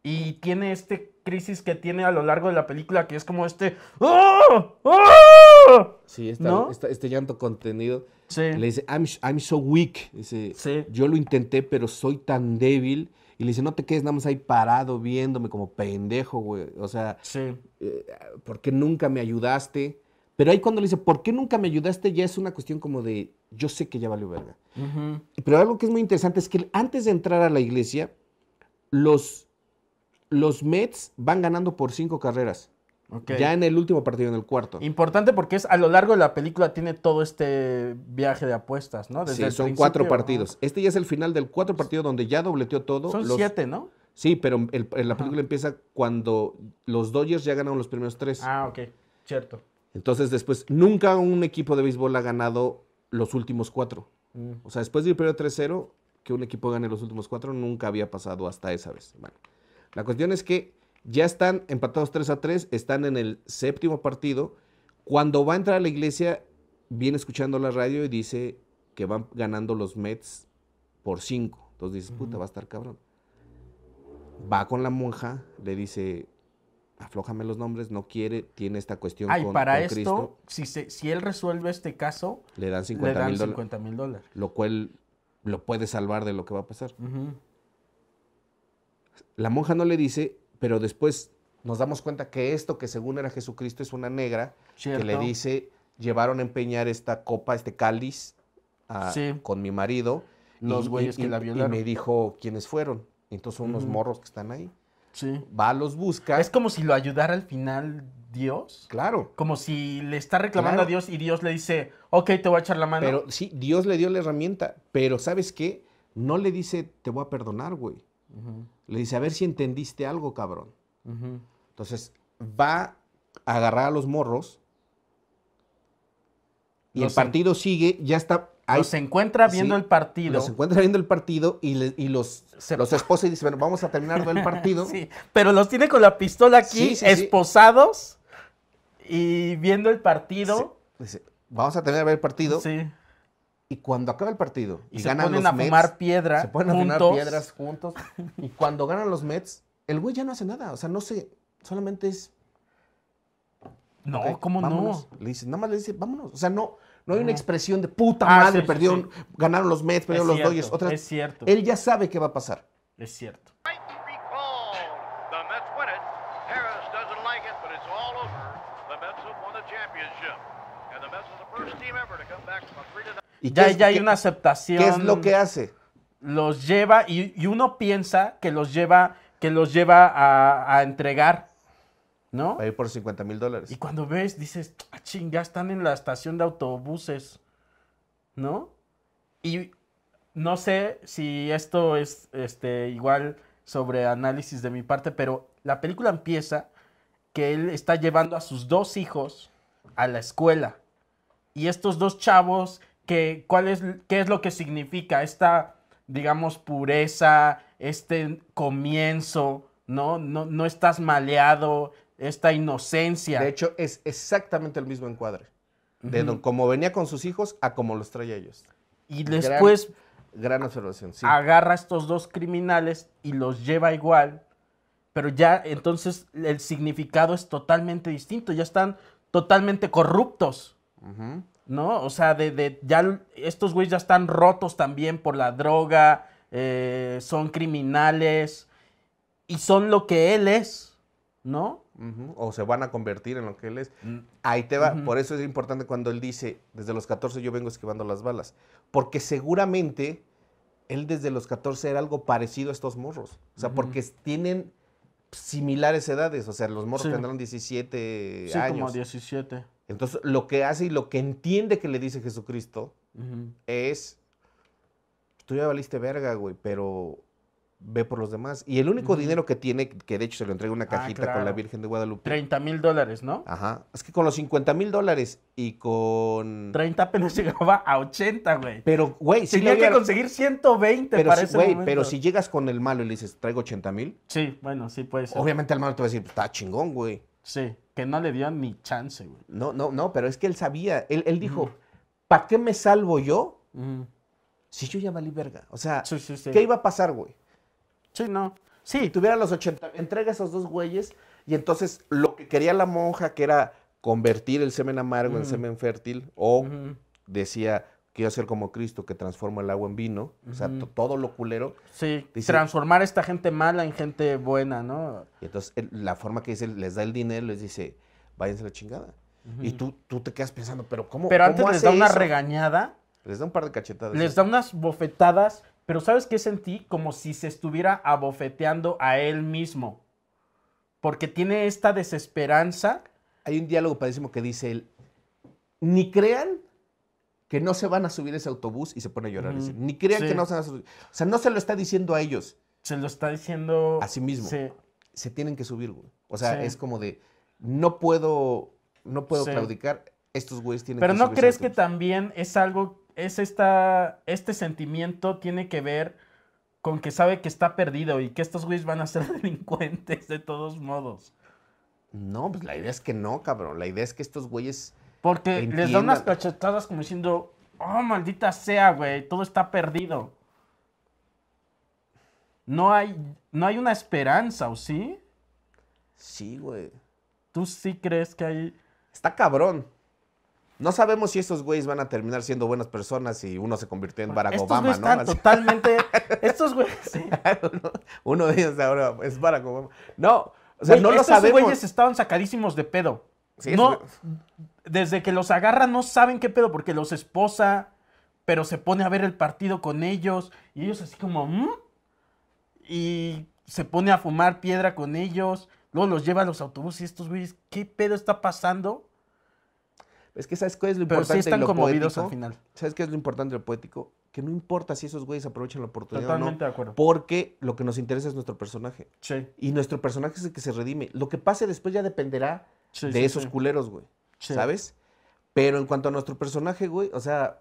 y tiene este crisis que tiene a lo largo de la película que es como este ¡Ah! ¡Ah! Sí, está este, este llanto contenido. Le dice, I'm, I'm so weak. Dice, yo lo intenté, pero soy tan débil. Y le dice, no te quedes nada más ahí parado viéndome como pendejo, güey. O sea, sí. Eh, qué porque nunca me ayudaste? Pero ahí cuando le dice, ¿por qué nunca me ayudaste? Ya es una cuestión como de, yo sé que ya valió verga. Pero algo que es muy interesante es que antes de entrar a la iglesia, los, los Mets van ganando por cinco carreras. Ya en el último partido, en el cuarto. Importante porque es a lo largo de la película tiene todo este viaje de apuestas, ¿no? sí, son cuatro partidos. Este ya es el final del cuatro partido donde ya dobleteó todo. Son siete, ¿no? Sí, pero la película empieza cuando los Dodgers ya ganaron los primeros tres. Ah, ok, cierto. Entonces, después, nunca un equipo de béisbol ha ganado los últimos cuatro. Mm. O sea, después del periodo 3-0, que un equipo gane los últimos cuatro, nunca había pasado hasta esa vez. la cuestión es que ya están empatados 3 a 3, están en el séptimo partido. Cuando va a entrar a la iglesia, viene escuchando la radio y dice que van ganando los Mets por 5. Entonces dice puta, va a estar cabrón. Va con la monja, le dice, aflójame los nombres, no quiere, tiene esta cuestión Ay, con, para esto, Si, si él resuelve este caso, le dan 50 mil dólares. Lo cual lo puede salvar de lo que va a pasar. La monja no le dice, pero después nos damos cuenta que esto que según era Jesucristo es una negra que le dice, llevaron a empeñar esta copa, este cáliz con mi marido. Los güeyes que la violaron. Y me dijo quiénes fueron. Entonces son unos morros que están ahí. Sí. Va, los busca. Es como si lo ayudara al final Dios. Claro. Como si le está reclamando a Dios y Dios le dice, ok, te voy a echar la mano. Pero sí, Dios le dio la herramienta, pero ¿sabes qué? No le dice, te voy a perdonar, güey. Le dice, a ver si entendiste algo, cabrón. Entonces, va a agarrar a los morros y el partido sigue, ya está ahí los encuentra viendo el partido. Los encuentra viendo el partido y, los, los esposa y dice, bueno, vamos a terminar el partido. sí, pero los tiene con la pistola aquí, esposados y viendo el partido. Dice, vamos a terminar el partido. Sí. Y cuando acaba el partido y, y se ponen a fumar piedra se ponen a fumar piedras juntos. y cuando ganan los Mets, el güey ya no hace nada. O sea, no se, solamente es... No, ¿cómo no? Le dice, nada más le dice, vámonos. O sea, no, no hay una expresión de puta ah, madre, perdieron, ganaron los Mets, perdieron los Dodgers. Otras. Es cierto. Él ya sabe qué va a pasar. Es cierto. Y ya, ya hay una aceptación. ¿Qué es lo que hace? Los lleva, y, uno piensa que los lleva, que los lleva a entregar ¿No? por 50 mil dólares. Y cuando ves, dices, ah, Ya están en la estación de autobuses, ¿no? Y no sé si esto es este, igual sobre análisis de mi parte, pero la película empieza que él está llevando a sus dos hijos a la escuela. Y estos dos chavos, que, ¿cuál es, ¿qué es lo que significa esta, digamos, pureza, este comienzo, ¿no? No, no estás maleado, esta inocencia. De hecho, es exactamente el mismo encuadre. De cómo venía con sus hijos a cómo los traía ellos. Y después... Gran, observación, sí. Agarra a estos dos criminales y los lleva igual, pero ya entonces el significado es totalmente distinto. Ya están totalmente corruptos. ¿No? O sea, de, ya estos güeyes ya están rotos también por la droga, eh, son criminales y son lo que él es, ¿no? O se van a convertir en lo que él es. Mm. Ahí te va. Por eso es importante cuando él dice, desde los 14 yo vengo esquivando las balas. Porque seguramente él desde los 14 era algo parecido a estos morros. O sea, porque tienen similares edades. O sea, los morros tendrán 17 años. 17. Entonces, lo que hace y lo que entiende que le dice Jesucristo es, tú ya valiste verga, güey, pero ve por los demás. Y el único dinero que tiene, que de hecho se lo entrega una ah, cajita con la Virgen de Guadalupe. 30 mil dólares, ¿no? Ajá. Es que con los 50 mil dólares y con... 30 apenas llegaba a 80, güey. Pero, güey, si Tenía que conseguir 120 pero para si, güey, Pero si llegas con el malo y le dices, traigo 80 mil. Sí, bueno, sí puede ser. Obviamente el malo te va a decir, pues, está chingón, güey. Sí, que no le dio ni chance, güey. No, no, no, pero es que él sabía. Él, dijo, ¿para qué me salvo yo? Si yo ya valí verga. O sea, ¿qué iba a pasar, güey? Sí, no. Sí, tuviera los 80, entrega esos dos güeyes y entonces lo que quería la monja, que era convertir el semen amargo en semen fértil, o decía, quiero ser como Cristo, que transforma el agua en vino, o sea, todo lo culero. Sí, transformar a esta gente mala en gente buena, ¿no? Y entonces la forma que dice, les da el dinero, les dice, váyanse a la chingada. Y tú, tú te quedas pensando, pero ¿cómo? Pero antes les da una regañada. Les da un par de cachetadas. Les da unas bofetadas pero ¿sabes qué sentí? Como si se estuviera abofeteando a él mismo. Porque tiene esta desesperanza. Hay un diálogo padrísimo que dice él, ni crean que no se van a subir ese autobús y se pone a llorar. ni crean que no se van a subir. O sea, no se lo está diciendo a ellos. Se lo está diciendo a sí mismo. Se tienen que subir, güey. O sea, es como de, no puedo, no puedo claudicar. Estos güeyes tienen Pero no crees que también es algo esta, este sentimiento tiene que ver con que sabe que está perdido y que estos güeyes van a ser delincuentes de todos modos. No, pues la idea es que no, cabrón. La idea es que estos güeyes. Porque les da unas cachetadas como diciendo, oh, maldita sea, güey, todo está perdido. No hay, no hay una esperanza, ¿o sí? Sí, güey. ¿Tú sí crees que hay...? Está cabrón. No sabemos si estos güeyes van a terminar siendo buenas personas y uno se convirtió en Barack Obama, ¿no? Están totalmente. estos güeyes. uno de ellos ahora es Barack Obama. No, o sea, no lo sabemos. Estos güeyes estaban sacadísimos de pedo. no, desde que los agarra no saben qué pedo porque los esposa, pero se pone a ver el partido con ellos y ellos así como, mm", y se pone a fumar piedra con ellos, luego los lleva a los autobuses y estos güeyes, ¿qué pedo está pasando? Es que ¿sabes qué es lo importante? Pero sí están lo al final. ¿Sabes qué es lo importante del lo poético? Que no importa si esos güeyes aprovechan la oportunidad Totalmente de acuerdo. Porque lo que nos interesa es nuestro personaje. Sí. Y nuestro personaje es el que se redime. Lo que pase después ya dependerá de esos culeros, güey. ¿Sabes? Pero en cuanto a nuestro personaje, güey, o sea,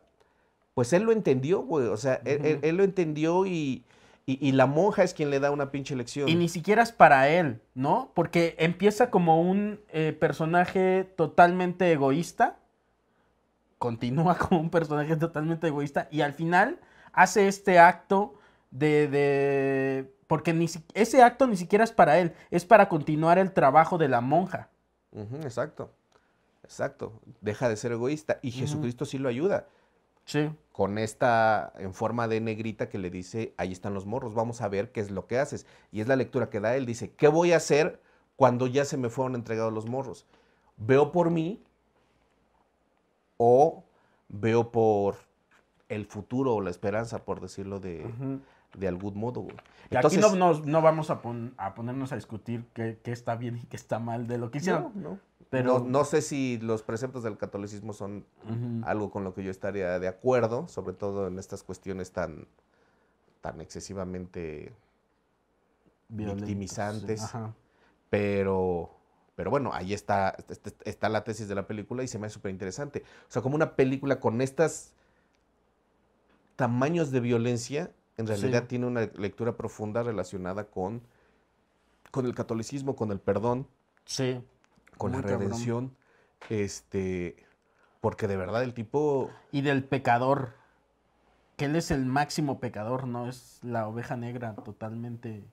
pues él lo entendió, güey. O sea, él, lo entendió y, la monja es quien le da una pinche lección. Y ni siquiera es para él, ¿no? Porque empieza como un eh, personaje totalmente egoísta continúa como un personaje totalmente egoísta y al final hace este acto de, porque ese acto ni siquiera es para él, es para continuar el trabajo de la monja. exacto, exacto. Deja de ser egoísta y Jesucristo sí lo ayuda. Sí. Con esta, en forma de negrita que le dice, ahí están los morros, vamos a ver qué es lo que haces. Y es la lectura que da él, dice, ¿qué voy a hacer cuando ya se me fueron entregados los morros? Veo por mí o veo por el futuro o la esperanza, por decirlo de, algún modo. Y Entonces, aquí no, vamos a, ponernos a discutir qué, está bien y qué está mal de lo que hicieron. No, Pero... No, sé si los preceptos del catolicismo son algo con lo que yo estaría de acuerdo, sobre todo en estas cuestiones tan, tan excesivamente victimizantes. Pero pero bueno, ahí está, está la tesis de la película y se me hace súper interesante. O sea, como una película con estos tamaños de violencia, en realidad tiene una lectura profunda relacionada con, con el catolicismo, con el perdón, sí. con la redención. Este, porque de verdad el tipo. Y del pecador. Que él es el máximo pecador, ¿no? Es la oveja negra totalmente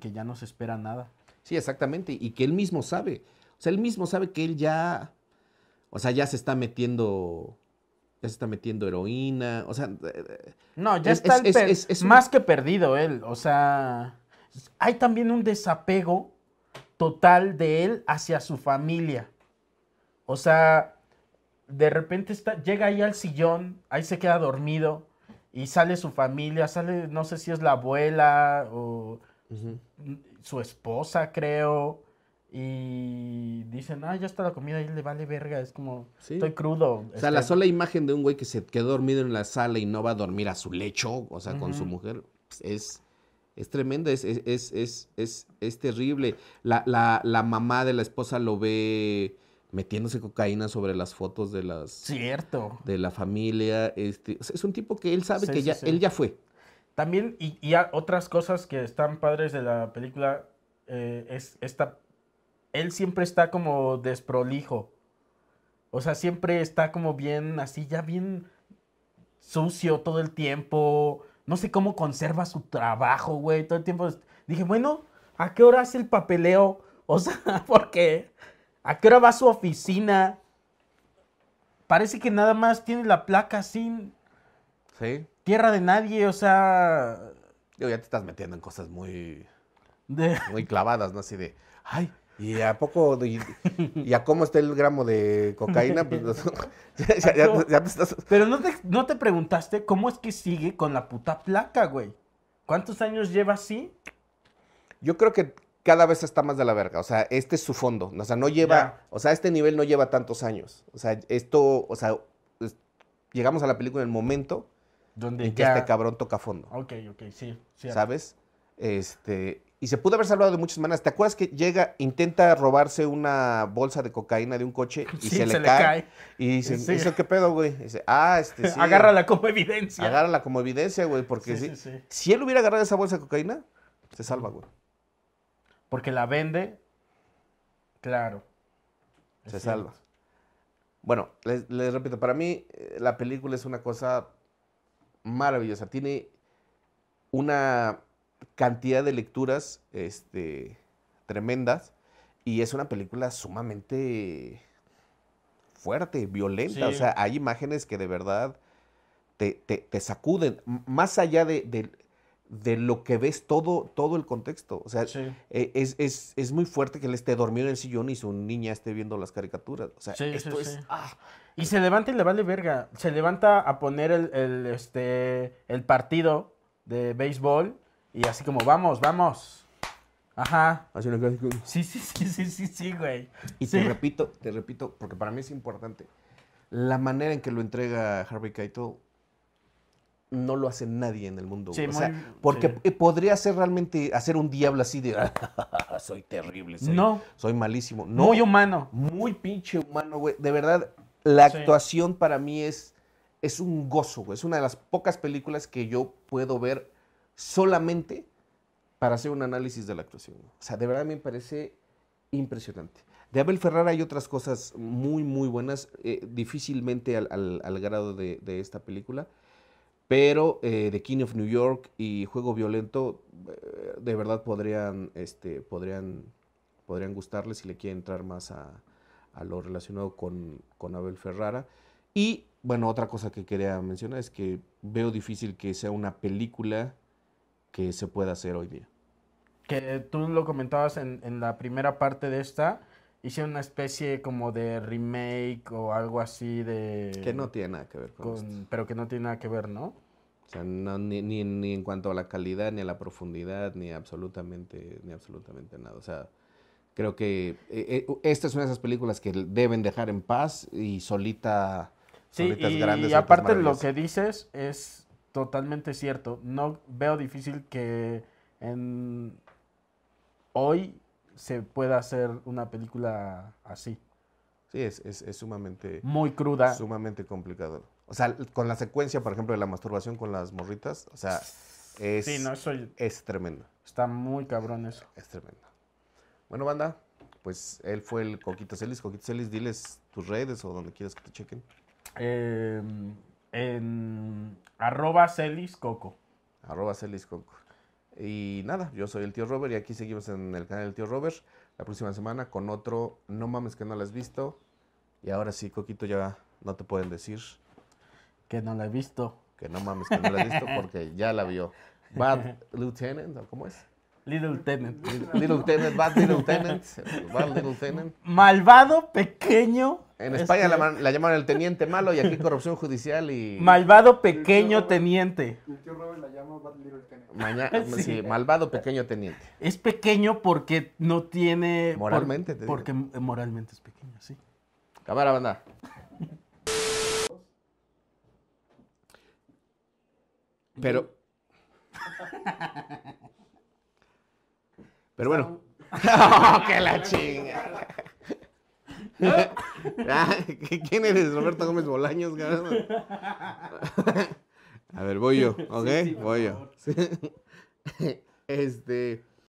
que ya no se espera nada. Sí, exactamente, y que él mismo sabe. O sea, él mismo sabe que él ya, o sea, ya se está metiendo, ya se está metiendo heroína, o sea... Eh, eh, no, ya está más que perdido él, o sea, hay también un desapego total de él hacia su familia. O sea, de repente está, llega ahí al sillón, ahí se queda dormido y sale su familia, sale, no sé si es la abuela o su esposa, creo. Y dicen, ah, ya está la comida y le vale verga, es como, estoy crudo. O sea, la este, sola imagen de un güey que se quedó dormido en la sala y no va a dormir a su lecho, o sea, con su mujer, es, es tremenda, es, es, es, es, es terrible. La, la, la mamá de la esposa lo ve metiéndose cocaína sobre las fotos de las... Cierto. De la familia. Este, es un tipo que él sabe que ya, él ya fue. También, y, otras cosas que están padres de la película, eh, es esta... Él siempre está como desprolijo. O sea, siempre está como bien así, ya bien sucio todo el tiempo. No sé cómo conserva su trabajo, güey. Todo el tiempo dije, bueno, ¿a qué hora hace el papeleo? O sea, ¿por qué? ¿a qué hora va a su oficina? Parece que nada más tiene la placa sin. Sí tierra de nadie, o sea... ya te estás metiendo en cosas muy... Muy clavadas, ¿no? Así de, ay, ¿y a poco, y, a cómo está el gramo de cocaína? Pues, ya, te estás... Pero no te, preguntaste cómo es que sigue con la puta placa, güey. ¿Cuántos años lleva así? Yo creo que cada vez está más de la verga. O sea, este es su fondo. O sea, no lleva. O sea, este nivel no lleva tantos años. O sea, esto. O sea, llegamos a la película en el momento donde ya... que este cabrón toca fondo. Ok, ok, sí. ¿Sabes? Este, y se pudo haber salvado de muchas maneras. ¿Te acuerdas que llega, intenta robarse una bolsa de cocaína de un coche y se, le, se cae, le, cae, Y dice, qué pedo, güey? Dice, ah, este sí. Agárrala como evidencia. Agárrala como evidencia, güey, porque si, si él hubiera agarrado esa bolsa de cocaína, se salva, güey. Porque la vende, claro. Se salva. Bueno, les repito, para mí eh, la película es una cosa maravillosa. Tiene una cantidad de lecturas este, tremendas y es una película sumamente fuerte, violenta. O sea, hay imágenes que de verdad te, sacuden. Más allá de, de lo que ves todo, todo el contexto. O sea, e, es, muy fuerte que él esté dormido en el sillón y su niña esté viendo las caricaturas. O sea, es. Ah. Y se levanta y le vale verga. Se levanta a poner el, este, el partido de béisbol y así como, vamos, vamos. Ajá. Así Sí, sí, sí, sí, sí, sí, güey. Y te repito, te repito, porque para mí es importante, la manera en que lo entrega Harvey Keitel no lo hace nadie en el mundo. o sea, porque eh, podría ser realmente hacer un diablo así de soy terrible, soy, no. soy malísimo. No, muy humano. Muy pinche humano, güey. De verdad, la actuación para mí es, es un gozo, güey. Es una de las pocas películas que yo puedo ver solamente para hacer un análisis de la actuación. O sea, de verdad me parece impresionante. De Abel Ferrara hay otras cosas muy, muy buenas, eh, difícilmente al, al, grado de, esta película. Pero eh, The King of New York y Juego Violento eh, de verdad podrían, este, gustarles si le quieren entrar más a, lo relacionado con, Abel Ferrara. Y bueno, otra cosa que quería mencionar es que veo difícil que sea una película que se pueda hacer hoy día. Que tú lo comentabas en, en la primera parte de esta, Hice una especie como de remake o algo así de... Que no tiene nada que ver con, con Pero que no tiene nada que ver, ¿no? O sea, no, ni, en cuanto a la calidad, ni a la profundidad, ni absolutamente, ni absolutamente nada. O sea, creo que eh, eh, esta es una de esas películas que deben dejar en paz y solita... Sí, y, y aparte lo que dices es totalmente cierto. No veo difícil que en hoy se pueda hacer una película así. Sí, es, es, es sumamente... Muy cruda. Sumamente complicado. O sea, con la secuencia, por ejemplo, de la masturbación con las morritas, o sea, es, no, es tremendo. Está muy cabrón eso. Es tremendo. Bueno, banda, pues él fue el Coquito Celis. Coquito Celis, diles tus redes o donde quieras que te chequen. Em, en arroba celis coco. Arroba celis coco. Y nada, yo soy el tío Robert y aquí seguimos en el canal del tío Robert la próxima semana con otro No mames que no lo has visto. Y ahora sí, Coquito, ya no te pueden decir. Que no la he visto. Que no mames que no la he visto porque ya la vio. Bad Lieutenant, ¿cómo es? Little Tenant. Little Tenant, Bad Little Tenant. Bad Little Tenant. Malvado, pequeño. En España la, este, llaman el teniente malo y aquí corrupción judicial y. Malvado pequeño teniente. El tío Robert la llama Bad Little Tenant. Sí. malvado pequeño teniente. Es pequeño porque no tiene. Moralmente, Porque eh, moralmente es pequeño, sí. Cámara, banda. Pero. Pero bueno. oh, qué la chinga! Ah, ¿Quién eres, Roberto Gómez Bolaños, cabrón? A ver, voy yo, ¿ok? voy yo. este.